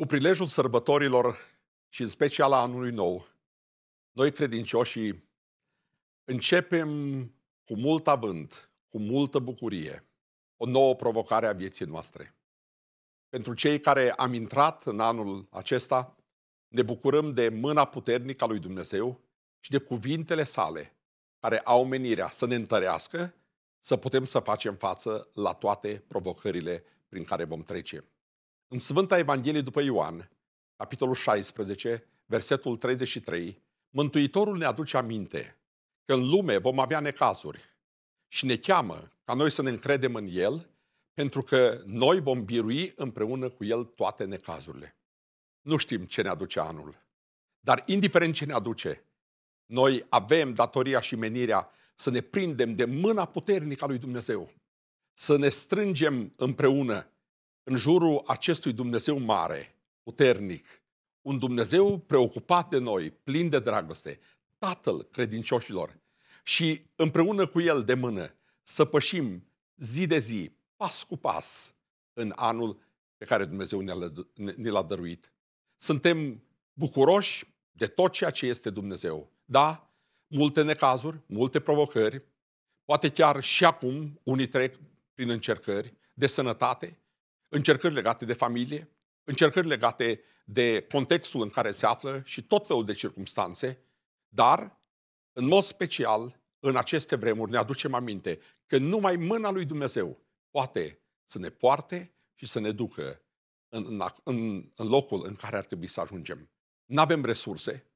Cu prilejul sărbătorilor și în special a anului nou, noi credincioșii începem cu mult avânt, cu multă bucurie, o nouă provocare a vieții noastre. Pentru cei care am intrat în anul acesta, ne bucurăm de mâna puternică a lui Dumnezeu și de cuvintele sale, care au menirea să ne întărească, să putem să facem față la toate provocările prin care vom trece. În Sfânta Evanghelie după Ioan, capitolul 16, versetul 33, Mântuitorul ne aduce aminte că în lume vom avea necazuri și ne cheamă ca noi să ne încredem în El, pentru că noi vom birui împreună cu El toate necazurile. Nu știm ce ne aduce anul, dar indiferent ce ne aduce, noi avem datoria și menirea să ne prindem de mâna puternică a lui Dumnezeu, să ne strângem împreună în jurul acestui Dumnezeu mare, puternic, un Dumnezeu preocupat de noi, plin de dragoste, Tatăl credincioșilor, și împreună cu El de mână să pășim zi de zi, pas cu pas, în anul pe care Dumnezeu ne l-a dăruit. Suntem bucuroși de tot ceea ce este Dumnezeu. Da, multe necazuri, multe provocări, poate chiar și acum unii trec prin încercări de sănătate, încercări legate de familie, încercări legate de contextul în care se află și tot felul de circumstanțe, dar, în mod special, în aceste vremuri ne aducem aminte că numai mâna lui Dumnezeu poate să ne poarte și să ne ducă în, în, în locul în care ar trebui să ajungem. Nu avem resurse,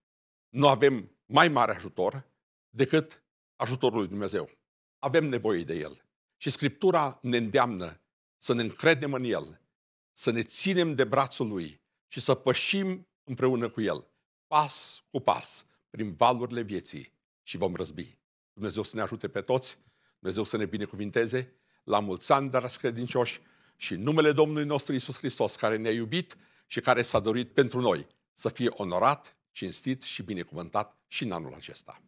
nu avem mai mare ajutor decât ajutorul lui Dumnezeu. Avem nevoie de el. Și Scriptura ne îndeamnă să ne încredem în El, să ne ținem de brațul Lui și să pășim împreună cu El, pas cu pas, prin valurile vieții și vom răzbi. Dumnezeu să ne ajute pe toți, Dumnezeu să ne binecuvinteze, la mulți ani, dar credincioși, și numele Domnului nostru Isus Hristos, care ne-a iubit și care s-a dorit pentru noi, să fie onorat, cinstit și binecuvântat și în anul acesta.